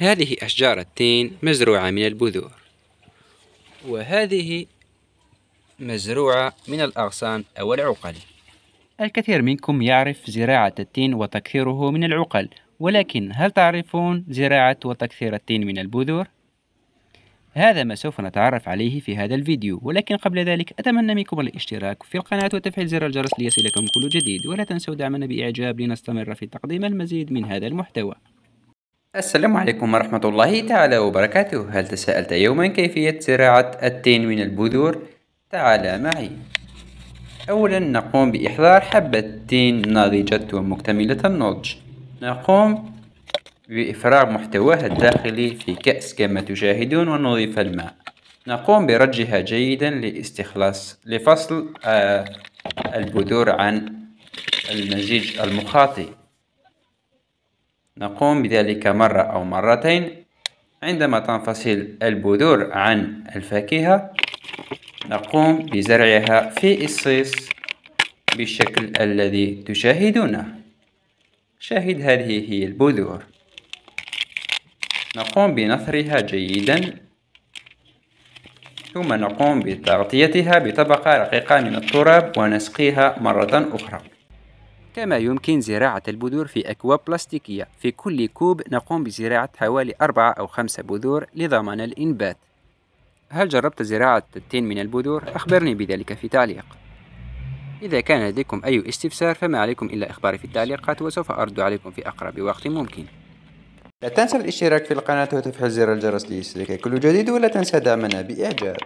هذه أشجار التين مزروعة من البذور وهذه مزروعة من الأغصان أو العقل الكثير منكم يعرف زراعة التين وتكثيره من العقل ولكن هل تعرفون زراعة وتكثير التين من البذور؟ هذا ما سوف نتعرف عليه في هذا الفيديو ولكن قبل ذلك أتمنى منكم الاشتراك في القناة وتفعيل زر الجرس ليصلكم كل جديد ولا تنسوا دعمنا بإعجاب لنستمر في تقديم المزيد من هذا المحتوى السلام عليكم ورحمة الله تعالى وبركاته هل تساءلت يوما كيفية زراعة التين من البذور؟ تعال معي أولا نقوم بإحضار حبة تين ناضجة ومكتملة النضج نقوم بإفراغ محتواها الداخلي في كأس كما تشاهدون ونضيف الماء نقوم برجها جيدا لاستخلاص لفصل آه، البذور عن المزيج المخاطي نقوم بذلك مرة أو مرتين عندما تنفصل البذور عن الفاكهة نقوم بزرعها في الصيص بالشكل الذي تشاهدونه شاهد هذه هي البذور نقوم بنثرها جيدا ثم نقوم بتغطيتها بطبقة رقيقة من التراب ونسقيها مرة أخرى كما يمكن زراعة البذور في أكواب بلاستيكية في كل كوب نقوم بزراعة حوالي أربعة أو خمسة بذور لضمان الإنبات هل جربت زراعة التين من البذور؟ أخبرني بذلك في تعليق إذا كان لديكم أي استفسار فما عليكم إلا إخباري في التعليقات وسوف أرد عليكم في أقرب وقت ممكن لا تنسى الاشتراك في القناة وتفعيل زر الجرس ليصلك كل جديد ولا تنسى دعمنا بإعجاب